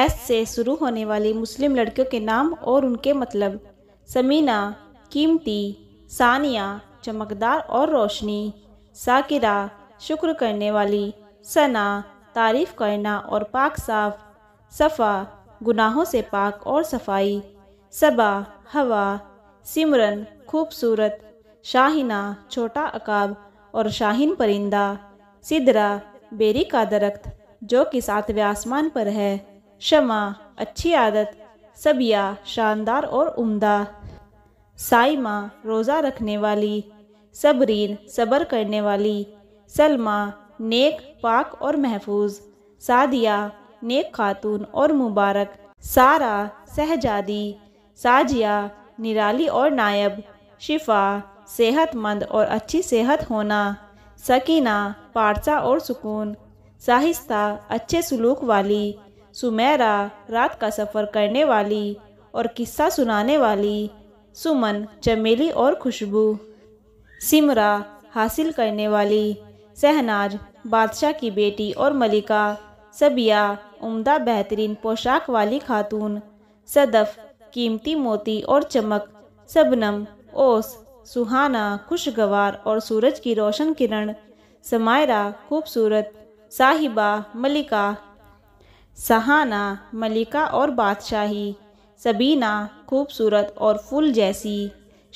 S से शुरू होने वाली मुस्लिम लड़कियों के नाम और उनके मतलब समीना कीमती सानिया चमकदार और रोशनी साकिरा शुक्र करने वाली सना तारीफ़ करना और पाक साफ सफ़ा गुनाहों से पाक और सफाई सबा हवा सिमरन खूबसूरत शाहिना छोटा अकाब और शाहीन परिंदा सिदरा बेरी का दरख्त जो कि सातवें आसमान पर है शमा अच्छी आदत सबिया शानदार और उम्दा साइमा रोज़ा रखने वाली सबरीन सब्र करने वाली सलमा नेक पाक और महफूज सादिया नेक खातून और मुबारक सारा सहजादी साजिया निराली और नायब शिफा सेहतमंद और अच्छी सेहत होना सकीना पारसा और सुकून साहिस्ता अच्छे सलूक वाली सुमेरा रात का सफ़र करने वाली और किस्सा सुनाने वाली सुमन चमेली और खुशबू सिमरा हासिल करने वाली सहनाज बादशाह की बेटी और मलिका सबिया उम्दा बेहतरीन पोशाक वाली खातून सदफ कीमती मोती और चमक सबनम ओस सुहाना खुशगवार और सूरज की रोशन किरण समायरा खूबसूरत साहिबा मलिका सहाना मलिका और बादशाही सबीना खूबसूरत और फूल जैसी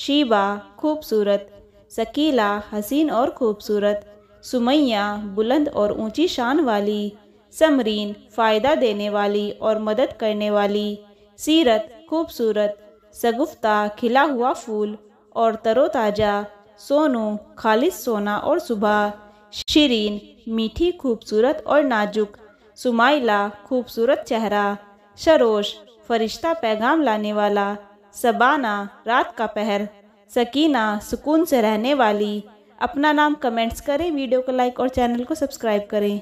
शीबा खूबसूरत सकीला हसीन और खूबसूरत सुमैया बुलंद और ऊंची शान वाली समरीन फ़ायदा देने वाली और मदद करने वाली सीरत खूबसूरत सगुफ्ता खिला हुआ फूल और तरोताज़ा सोनू खालिश सोना और सुबह शरीन मीठी खूबसूरत और नाजुक सुमाइला खूबसूरत चेहरा शरोश फरिश्ता पैगाम लाने वाला सबाना रात का पहर सकीना सुकून से रहने वाली अपना नाम कमेंट्स करें वीडियो को लाइक और चैनल को सब्सक्राइब करें